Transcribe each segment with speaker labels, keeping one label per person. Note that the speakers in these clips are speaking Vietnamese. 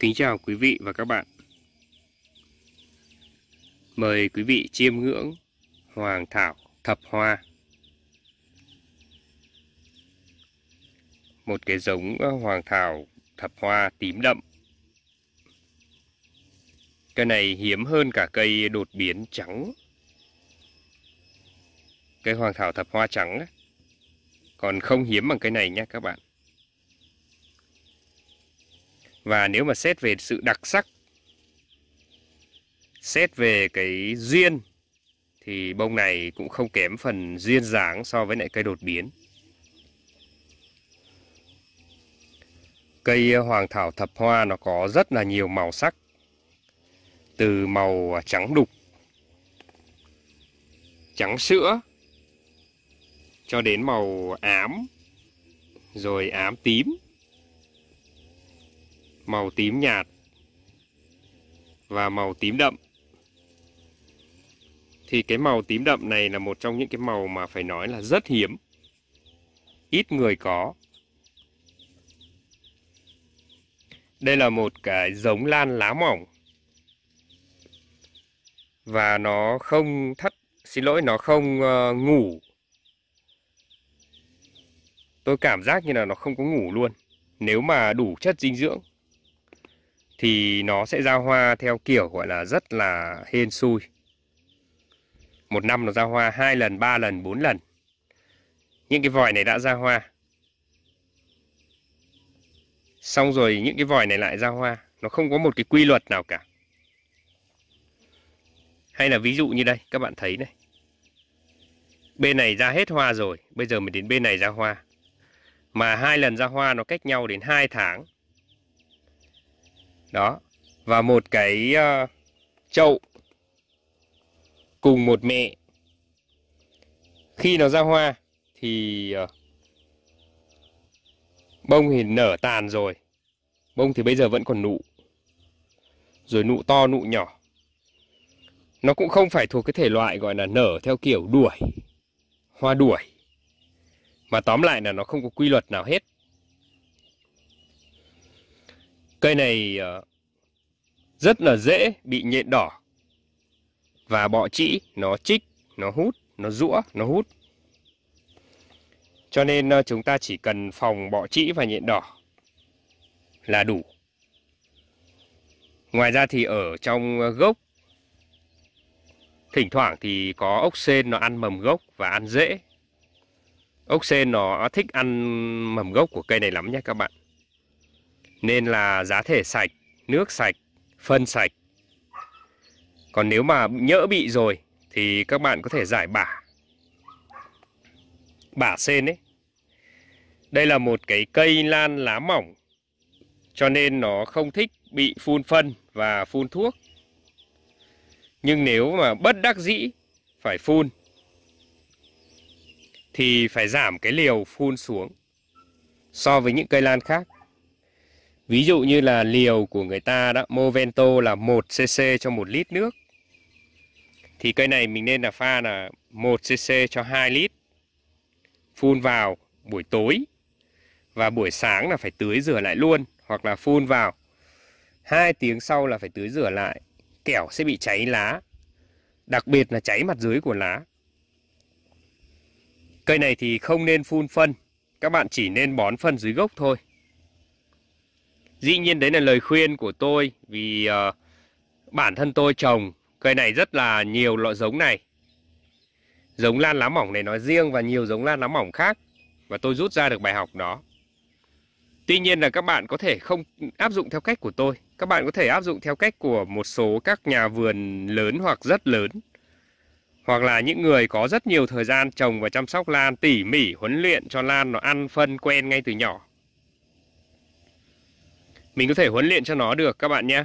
Speaker 1: Kính chào quý vị và các bạn. Mời quý vị chiêm ngưỡng Hoàng Thảo Thập Hoa. Một cái giống ờ, Hoàng Thảo Thập Hoa tím đậm. Cây này hiếm hơn cả cây đột biến trắng. Cây Hoàng Thảo Thập Hoa trắng Còn không hiếm bằng cây này nhé các bạn và nếu mà xét về sự đặc sắc xét về cái duyên thì bông này cũng không kém phần duyên dáng so với lại cây đột biến cây ờ, hoàng thảo thập hoa nó có rất là nhiều màu sắc từ màu ờ, trắng đục trắng sữa cho đến màu ám rồi ám tím màu tím nhạt và màu tím đậm. Thì cái màu tím đậm này là một trong những cái màu mà phải nói là rất hiếm. Ít người có. Đây là một cái giống lan lá mỏng. Và nó không thắt, xin lỗi, nó không uh, ngủ. Tôi cảm giác như là nó không có ngủ luôn. Nếu mà đủ chất dinh dưỡng thì nó sẽ ra hoa theo kiểu gọi là rất là hên xui. Một năm nó ra hoa hai lần, ba lần, bốn lần. Những cái vòi này đã ra hoa. Xong rồi những cái vòi này lại ra hoa. Nó không có một cái quy luật nào cả. Hay là ví dụ như đây, các bạn thấy này. Bên này ra hết hoa rồi, bây giờ mình đến bên này ra hoa. Mà hai lần ra hoa nó cách nhau đến 2 tháng đó và một cái uh, chậu cùng một mẹ khi nó ra hoa thì uh, bông thì nở tàn rồi bông thì bây giờ vẫn còn nụ rồi nụ to nụ nhỏ nó cũng không phải thuộc cái thể loại gọi là nở theo kiểu đuổi hoa đuổi mà tóm lại là nó không có quy luật nào hết Cây này ờ, rất là dễ bị nhện đỏ. Và bọ trĩ nó chích, nó hút, nó rũa, nó hút. Cho nên ờ, chúng ta chỉ cần phòng bọ trĩ và nhện đỏ là đủ. Ngoài ra thì ở trong ờ, gốc Thỉnh thoảng thì có ốc sên nó ăn mầm gốc và ăn rễ Ốc sên nó thích ăn mầm gốc của cây này lắm nhé các bạn nên là giá thể sạch, nước sạch, phân sạch. Còn nếu mà nhỡ bị rồi thì các bạn có thể giải bả. Bả sen ấy. Đây là một cái cây lan lá mỏng cho nên nó không thích bị phun phân và phun thuốc. Nhưng nếu mà bất đắc dĩ phải phun thì phải giảm cái liều phun xuống so với những cây lan khác. Ví dụ như là liều của người ta đó, Movento là 1 cc cho 1 lít nước. Thì cây này mình nên là pha là 1 cc cho 2 lít. Phun vào buổi tối và buổi sáng là phải tưới rửa lại luôn hoặc là phun vào. 2 tiếng sau là phải tưới rửa lại, kẻo sẽ bị cháy lá. Đặc biệt là cháy mặt dưới của lá. Cây này thì không nên phun phân, các bạn chỉ nên bón phân dưới gốc thôi. Dĩ nhiên đấy là lời khuyên của tôi vì uh, bản thân tôi trồng cây này rất là nhiều loại giống này. Giống lan lá mỏng này nói riêng và nhiều giống lan lá mỏng khác và tôi rút ra được bài học đó. Tuy nhiên là các bạn có thể không áp dụng theo cách của tôi. Các bạn có thể áp dụng theo cách của một số các nhà vườn lớn hoặc rất lớn. Hoặc là những người có rất nhiều thời gian trồng và chăm sóc lan tỉ mỉ huấn luyện cho lan nó ăn phân quen ngay từ nhỏ mình có thể huấn luyện cho nó được các bạn nhé.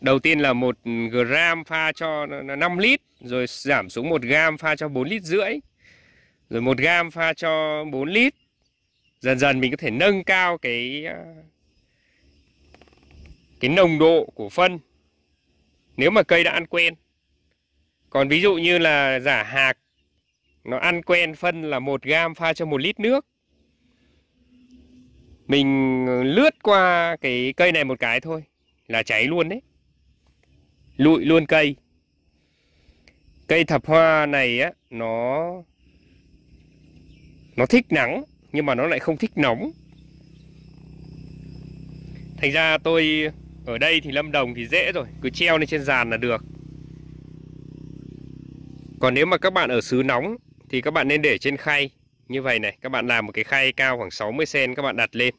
Speaker 1: Đầu tiên là 1 gram pha cho 5 lít, rồi giảm xuống 1 gram pha cho 4 lít rưỡi, rồi 1 gram pha cho 4 lít. Dần dần mình có thể nâng cao cái ờ, cái nồng độ của phân nếu mà cây đã ăn quen. Còn ví dụ như là giả hạc nó ăn quen phân là 1 gram pha cho 1 lít nước mình lướt qua cái cây này một cái thôi là cháy luôn đấy lụi luôn cây cây thập hoa này á nó nó thích nắng nhưng mà nó lại không thích nóng thành ra tôi ở đây thì lâm đồng thì dễ rồi cứ treo lên trên giàn là được còn nếu mà các bạn ở xứ nóng thì các bạn nên để trên khay như vậy này các bạn làm một cái khay cao khoảng 60 cm các bạn đặt lên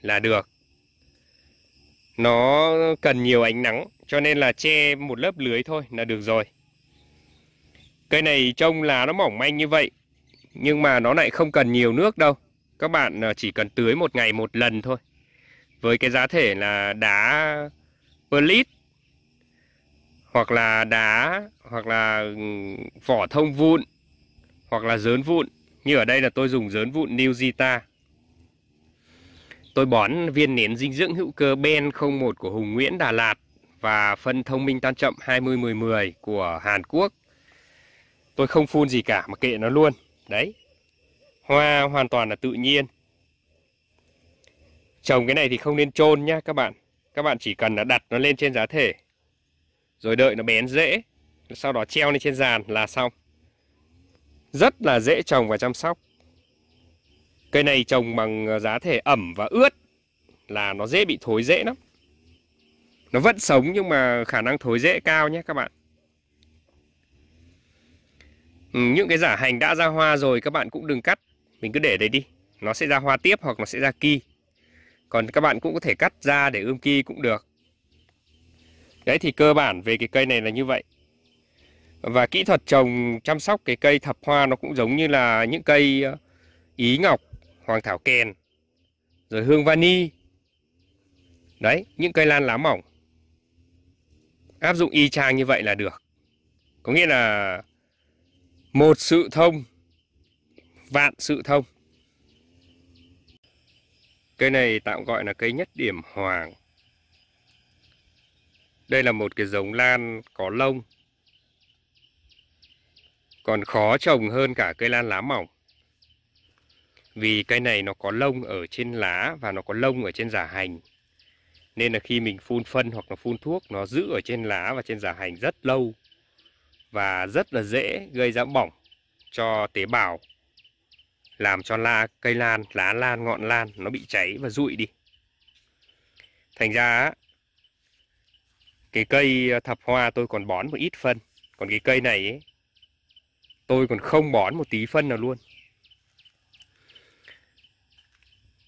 Speaker 1: là được nó cần nhiều ánh nắng cho nên là che một lớp lưới thôi là được rồi cây này trông là nó mỏng manh như vậy nhưng mà nó lại không cần nhiều nước đâu các bạn à, chỉ cần tưới một ngày một lần thôi với cái giá thể là đá perlit hoặc là đá hoặc là ừ, vỏ thông vụn hoặc là dớn vụn như ở đây là tôi dùng dớn vụn New Zita. Tôi bón viên nén dinh dưỡng hữu cơ Ben 01 của Hùng Nguyễn Đà Lạt và phân thông minh tan chậm 2010 của Hàn Quốc. Tôi không phun gì cả mà kệ nó luôn. Đấy. Hoa hoàn toàn là tự nhiên. Trồng cái này thì không nên chôn nhá các bạn. Các bạn chỉ cần là đặt nó lên trên giá thể. Rồi đợi nó bén rễ. Sau đó treo lên trên giàn là xong rất là dễ trồng và chăm sóc. Cây này trồng bằng ờ, giá thể ẩm và ướt là nó dễ bị thối rễ lắm. Nó vẫn sống nhưng mà khả năng thối rễ cao nhé các bạn. Ừ, những cái giả hành đã ra hoa rồi các bạn cũng đừng cắt. Mình cứ để đấy đi. Nó sẽ ra hoa tiếp hoặc nó sẽ ra ki. Còn các bạn cũng có thể cắt ra để ươm ki cũng được. Đấy thì cơ bản về cái cây này là như vậy và kỹ thuật trồng chăm sóc cái cây thập hoa nó cũng giống như là những cây ờ, ý ngọc hoàng thảo kèn rồi hương vani đấy những cây lan lá mỏng áp dụng y chang như vậy là được có nghĩa là một sự thông vạn sự thông cây này tạm gọi là cây nhất điểm hoàng đây là một cái giống lan có lông còn khó trồng hơn cả cây lan lá mỏng. Vì cây này nó có lông ở trên lá và nó có lông ở trên giả hành. Nên là khi mình phun phân hoặc là phun thuốc nó giữ ở trên lá và trên giả hành rất lâu và rất là dễ gây ra bỏng cho tế bào làm cho la cây lan, lá lan, ngọn lan nó bị cháy và rụi đi. Thành ra cái cây thập hoa tôi còn bón một ít phân, còn cái cây này ấy, Tôi còn không bón một tí phân nào luôn.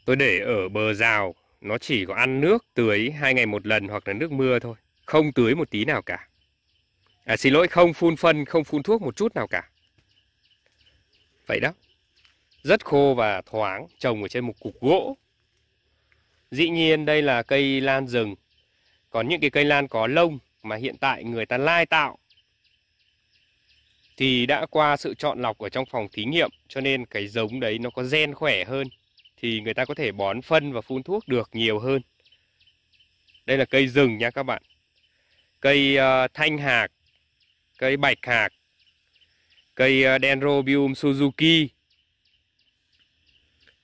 Speaker 1: Tôi để ở bờ rào, nó chỉ có ăn nước tưới hai ngày một lần hoặc là nước mưa thôi. Không tưới một tí nào cả. À xin lỗi, không phun phân, không phun thuốc một chút nào cả. Vậy đó. Rất khô và thoáng, trồng ở trên một cục gỗ. Dĩ nhiên đây là cây lan rừng. Còn những cái cây lan có lông mà hiện tại người ta lai tạo thì đã qua sự chọn lọc ở trong phòng thí nghiệm cho nên cái giống đấy nó có gen khỏe hơn thì người ta có thể bón phân và phun thuốc được nhiều hơn. Đây là cây rừng nha các bạn. Cây uh, thanh hạc, cây bạch hạc, cây uh, Dendrobium Suzuki,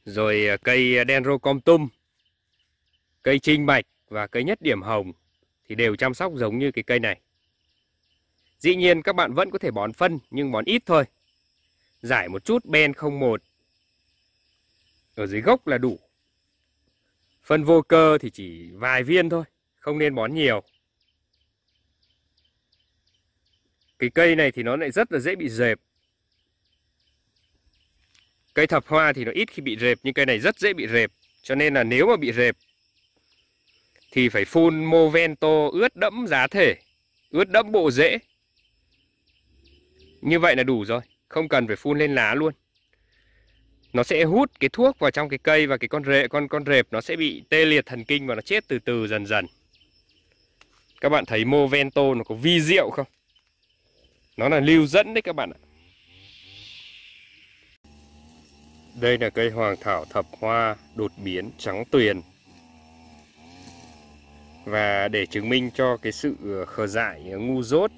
Speaker 1: rồi uh, cây Dendrocomtum, cây trinh bạch và cây nhất điểm hồng thì đều chăm sóc giống như cái cây này. Dĩ nhiên các bạn vẫn có thể bón phân nhưng bón ít thôi. Giải một chút Ben01. Ở dưới gốc là đủ. Phân vô cơ thì chỉ vài viên thôi, không nên bón nhiều. Cái cây này thì nó lại rất là dễ bị rệp. Cây thập hoa thì nó ít khi bị rệp nhưng cây này rất dễ bị rệp. Cho nên là nếu mà bị rệp thì phải phun Movento ướt đẫm giá thể, ướt đẫm bộ rễ như vậy là đủ rồi, không cần phải phun lên lá luôn. Nó sẽ hút cái thuốc vào trong cái cây và cái con rễ con con rệp nó sẽ bị tê liệt thần kinh và nó chết từ từ dần dần. Các bạn thấy Movento nó có vi diệu không? Nó là lưu dẫn đấy các bạn ạ. Đây là cây hoàng thảo thập hoa đột biến trắng tuyền. Và để chứng minh cho cái sự ờ, khờ dại ờ, ngu dốt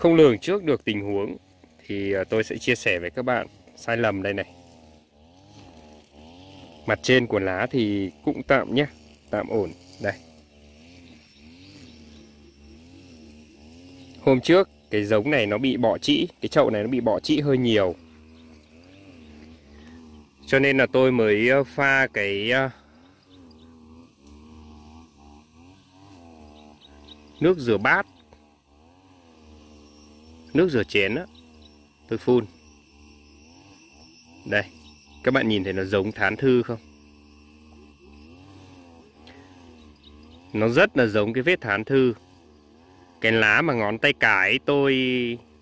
Speaker 1: không lường trước được tình huống thì à, tôi sẽ chia sẻ với các bạn sai lầm đây này. Mặt trên của lá thì cũng tạm nhé, tạm ổn. Đây. Hôm trước cái giống này nó bị bỏ trĩ, cái chậu này nó bị bỏ trĩ hơi nhiều. Cho nên là tôi mới à, pha cái à, nước rửa bát nước rửa chén á tôi phun đây các bạn nhìn thấy nó giống thán thư không nó rất là giống cái vết thán thư cái lá mà ngón tay cái tôi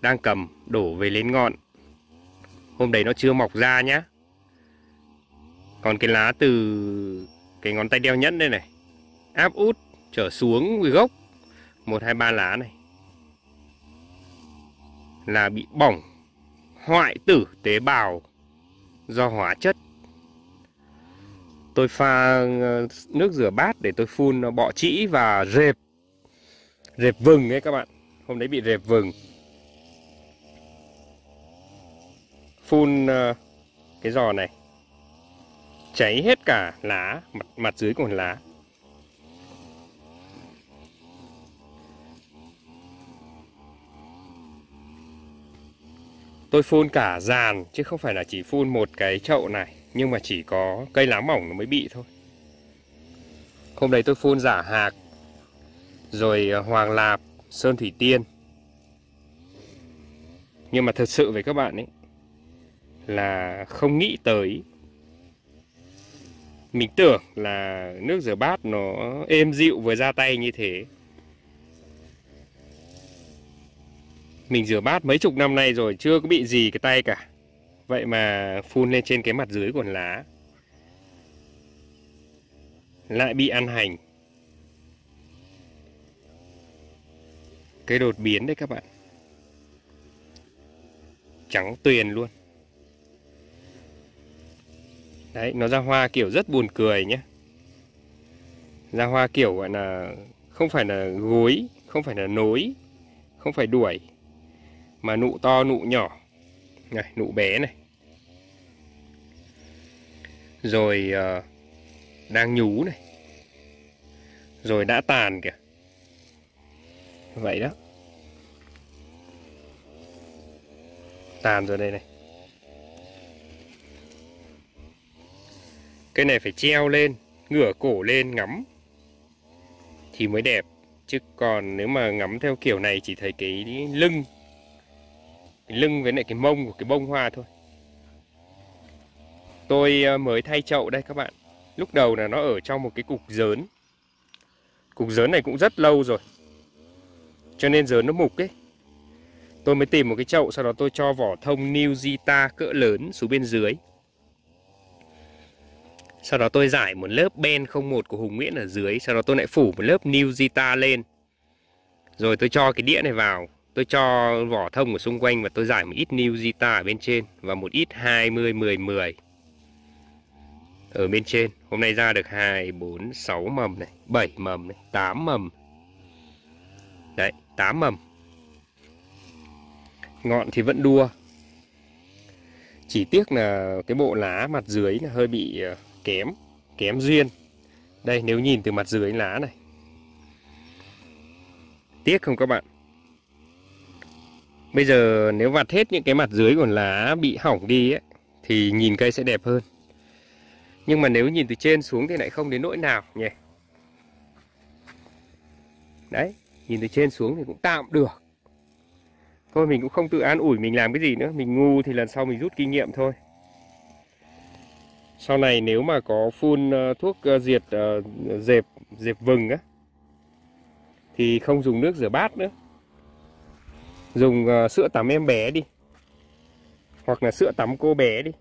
Speaker 1: đang cầm đổ về lên ngọn hôm đấy nó chưa mọc ra nhá còn cái lá từ cái ngón tay đeo nhẫn đây này áp út trở xuống gốc một hai ba lá này là bị bỏng hoại tử tế bào do hóa chất. Tôi pha ờ, nước rửa bát để tôi phun nó ờ, bọ trĩ và rệp. Rệp vừng ấy các bạn. Hôm đấy bị rệp vừng. Phun ờ, cái giò này. Cháy hết cả lá, mặt, mặt dưới của lá. Tôi phun cả dàn chứ không phải là chỉ phun một cái chậu này Nhưng mà chỉ có cây lá mỏng nó mới bị thôi Hôm đấy tôi phun giả hạc Rồi ờ, hoàng lạp, sơn thủy tiên Nhưng mà thật sự với các bạn ấy Là không nghĩ tới Mình tưởng là nước rửa bát nó êm dịu vừa ra tay như thế Mình rửa bát mấy chục năm nay rồi chưa có bị gì cái tay cả. Vậy mà phun lên trên cái mặt dưới của lá. Lại bị ăn hành. Cái đột biến đấy các bạn. Trắng tuyền luôn. Đấy, nó ra hoa kiểu rất buồn cười nhé. Ra hoa kiểu gọi là không phải là gối, không phải là nối, không phải đuổi mà nụ to nụ nhỏ này nụ bé này rồi uh, đang nhú này rồi đã tàn kìa vậy đó tàn rồi đây này cái này phải treo lên ngửa cổ lên ngắm thì mới đẹp chứ còn nếu mà ngắm theo kiểu này chỉ thấy cái lưng cái lưng với lại cái mông của cái bông hoa thôi tôi ờ, mới thay chậu đây các bạn lúc đầu là nó ở trong một cái cục dớn cục dớn này cũng rất lâu rồi cho nên dớn nó mục ấy tôi mới tìm một cái chậu sau đó tôi cho vỏ thông new zita cỡ lớn xuống bên dưới sau đó tôi giải một lớp ben 01 của Hùng Nguyễn ở dưới Sau đó tôi lại phủ một lớp New Zita lên Rồi tôi cho cái đĩa này vào Tôi cho vỏ thông ở xung quanh và tôi giải một ít new zita ở bên trên và một ít 20 10 10 ở bên trên. Hôm nay ra được 2 4 6 mầm này, 7 mầm này, 8 mầm. Đấy, 8 mầm. Ngọn thì vẫn đua. Chỉ tiếc là cái bộ lá mặt dưới là hơi bị ờ, kém, kém duyên. Đây nếu nhìn từ mặt dưới lá này. Tiếc không các bạn? Bây giờ nếu vặt hết những cái mặt dưới của lá bị hỏng đi ấy, thì nhìn cây sẽ đẹp hơn. Nhưng mà nếu nhìn từ trên xuống thì lại không đến nỗi nào nhỉ. Đấy, nhìn từ trên xuống thì cũng tạm được. Thôi mình cũng không tự an ủi mình làm cái gì nữa, mình ngu thì lần sau mình rút kinh nghiệm thôi. Sau này nếu mà có phun ờ, thuốc ờ, diệt ờ, dẹp dẹp vừng á thì không dùng nước rửa bát nữa dùng ờ, sữa tắm em bé đi hoặc là sữa tắm cô bé đi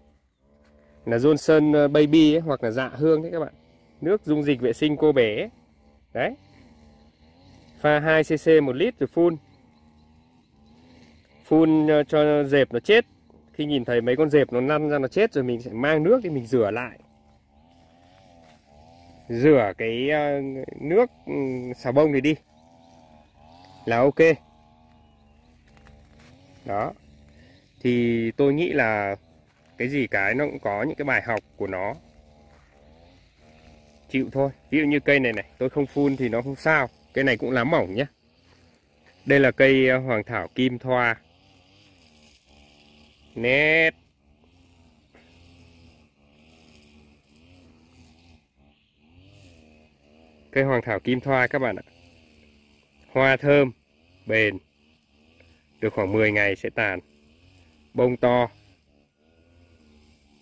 Speaker 1: là Johnson ờ, Baby ấy, hoặc là dạ hương đấy các bạn nước dung dịch vệ sinh cô bé đấy pha 2 cc 1 lít rồi phun phun ờ, cho dẹp nó chết khi nhìn thấy mấy con dẹp nó lăn ra nó chết rồi mình sẽ mang nước thì mình rửa lại rửa cái nước ừ, xà bông này đi là ok đó thì tôi nghĩ là cái gì cái nó cũng có những cái bài học của nó chịu thôi ví dụ như cây này này tôi không phun thì nó không sao cây này cũng lá mỏng nhé đây là cây ờ, hoàng thảo kim thoa nét cây hoàng thảo kim thoa các bạn ạ hoa thơm bền được khoảng 10 ngày sẽ tàn bông to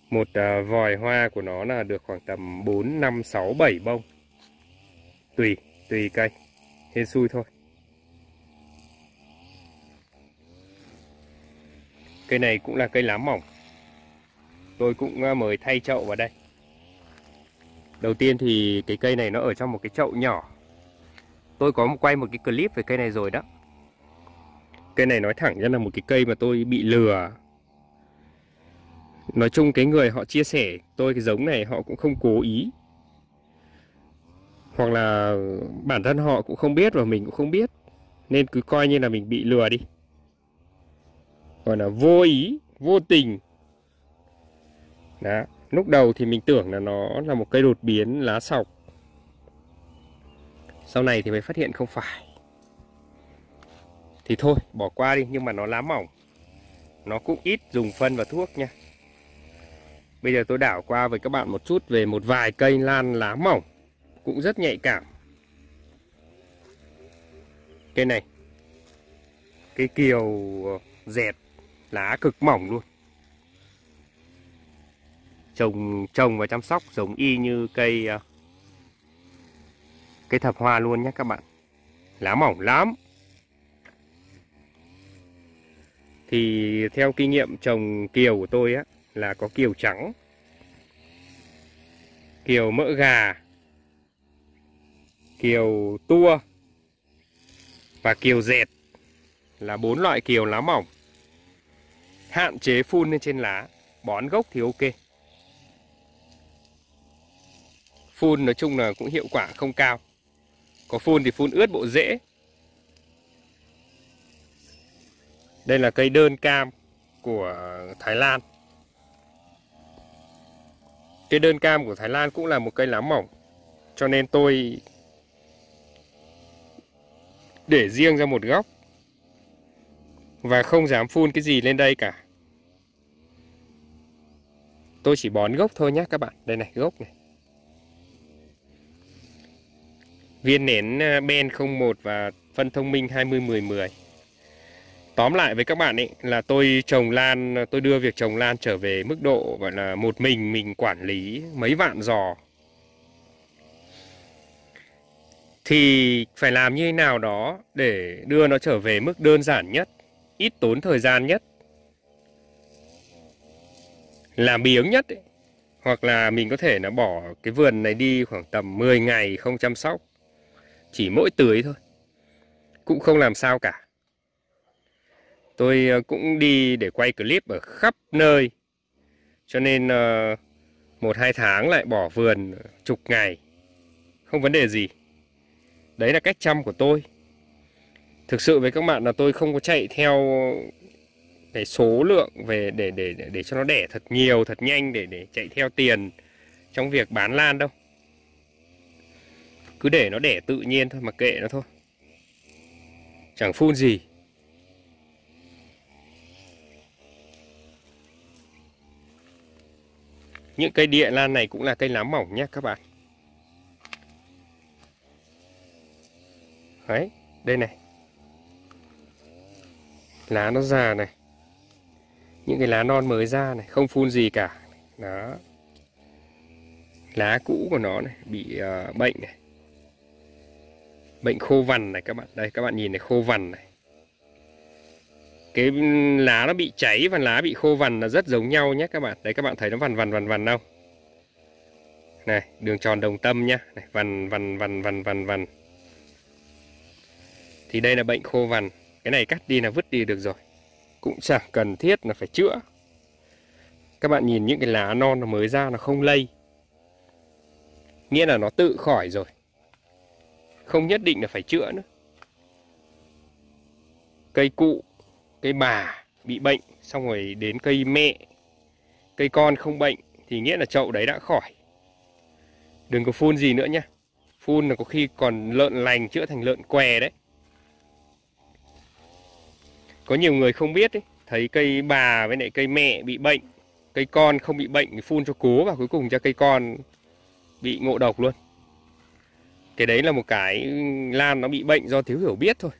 Speaker 1: một à, vòi hoa của nó là được khoảng tầm 4, 5, 6, 7 bông tùy, tùy cây hên xui thôi cây này cũng là cây lá mỏng tôi cũng à, mới thay chậu vào đây đầu tiên thì cái cây này nó ở trong một cái chậu nhỏ tôi có quay một cái clip về cây này rồi đó cây này nói thẳng ra là một cái cây mà tôi bị lừa nói chung cái người họ chia sẻ tôi cái giống này họ cũng không cố ý hoặc là bản thân họ cũng không biết và mình cũng không biết nên cứ coi như là mình bị lừa đi gọi là vô ý vô tình đó lúc đầu thì mình tưởng là nó là một cây đột biến lá sọc sau này thì mới phát hiện không phải thì thôi bỏ qua đi nhưng mà nó lá mỏng nó cũng ít dùng phân và thuốc nha bây giờ tôi đảo qua với các bạn một chút về một vài cây lan lá mỏng cũng rất nhạy cảm cây này cái kiều ờ, dẹt lá cực mỏng luôn trồng trồng và chăm sóc giống y như cây ờ, cây thập hoa luôn nhé các bạn lá mỏng lắm thì theo kinh nghiệm trồng kiều của tôi á là có kiều trắng kiều mỡ gà kiều tua và kiều dệt là bốn loại kiều lá mỏng hạn chế phun lên trên lá bón gốc thì ok phun nói chung là cũng hiệu quả không cao có phun thì phun ướt bộ rễ Đây là cây đơn cam của Thái Lan. Cây đơn cam của Thái Lan cũng là một cây lá mỏng. Cho nên tôi để riêng ra một góc. Và không dám phun cái gì lên đây cả. Tôi chỉ bón gốc thôi nhé các bạn. Đây này, gốc này. Viên nến à, Ben01 và phân thông minh 20-10-10 tóm lại với các bạn ấy là tôi trồng lan tôi đưa việc trồng lan trở về mức độ gọi là một mình mình quản lý mấy vạn giò thì phải làm như thế nào đó để đưa nó trở về mức đơn giản nhất ít tốn thời gian nhất làm biếng nhất ấy. hoặc là mình có thể là bỏ cái vườn này đi khoảng tầm 10 ngày không chăm sóc chỉ mỗi tưới thôi cũng không làm sao cả Tôi ờ, cũng đi để quay clip ở khắp nơi. Cho nên ờ, một hai tháng lại bỏ vườn chục ngày. Không vấn đề gì. Đấy là cách chăm của tôi. Thực sự với các bạn là tôi không có chạy theo cái số lượng về để để để cho nó đẻ thật nhiều, thật nhanh để để chạy theo tiền trong việc bán lan đâu. Cứ để nó đẻ tự nhiên thôi mà kệ nó thôi. Chẳng phun gì. Những cây địa lan này cũng là cây lá mỏng nhé các bạn. Đấy, đây này. Lá nó già này. Những cái lá non mới ra này, không phun gì cả. Đó. Lá cũ của nó này bị uh, bệnh này. Bệnh khô vằn này các bạn. Đây các bạn nhìn này khô vằn này cái lá nó bị cháy và lá bị khô vằn là rất giống nhau nhé các bạn đấy các bạn thấy nó vằn vằn vằn vằn không này đường tròn đồng tâm nhá này, vằn vằn vằn vằn vằn vằn thì đây là bệnh khô vằn cái này cắt đi là vứt đi được rồi cũng chẳng cần thiết là phải chữa các bạn nhìn những cái lá non nó mới ra nó không lây nghĩa là nó tự khỏi rồi không nhất định là phải chữa nữa cây cụ cây bà bị bệnh xong rồi đến cây mẹ cây con không bệnh thì nghĩa là chậu đấy đã khỏi đừng có phun gì nữa nhá phun là có khi còn lợn lành chữa thành lợn què đấy có nhiều người không biết ấy, thấy cây bà với lại cây mẹ bị bệnh cây con không bị bệnh thì phun cho cố và cuối cùng cho cây con bị ngộ độc luôn cái đấy là một cái ừ, lan nó bị bệnh do thiếu hiểu biết thôi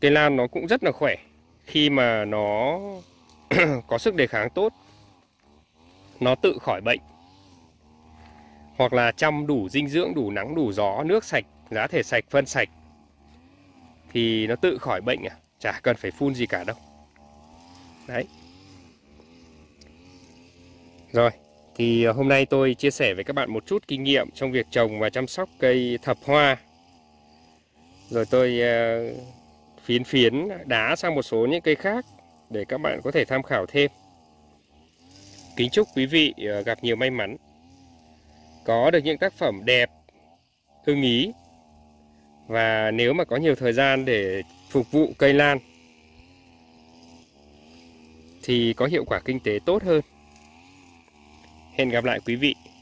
Speaker 1: cây lan nó cũng rất là khỏe khi mà nó có sức đề kháng tốt nó tự khỏi bệnh hoặc là chăm đủ dinh dưỡng đủ nắng đủ gió nước sạch giá thể sạch phân sạch thì nó tự khỏi bệnh à chả cần phải phun gì cả đâu đấy rồi thì ờ, hôm nay tôi chia sẻ với các bạn một chút kinh nghiệm trong việc trồng và chăm sóc cây thập hoa rồi tôi ờ, phiến phiến đá sang một số những cây khác để các bạn có thể tham khảo thêm. Kính chúc quý vị ờ, gặp nhiều may mắn, có được những tác phẩm đẹp, ưng ý và nếu mà có nhiều thời gian để phục vụ cây lan thì có hiệu quả kinh tế tốt hơn. Hẹn gặp lại quý vị.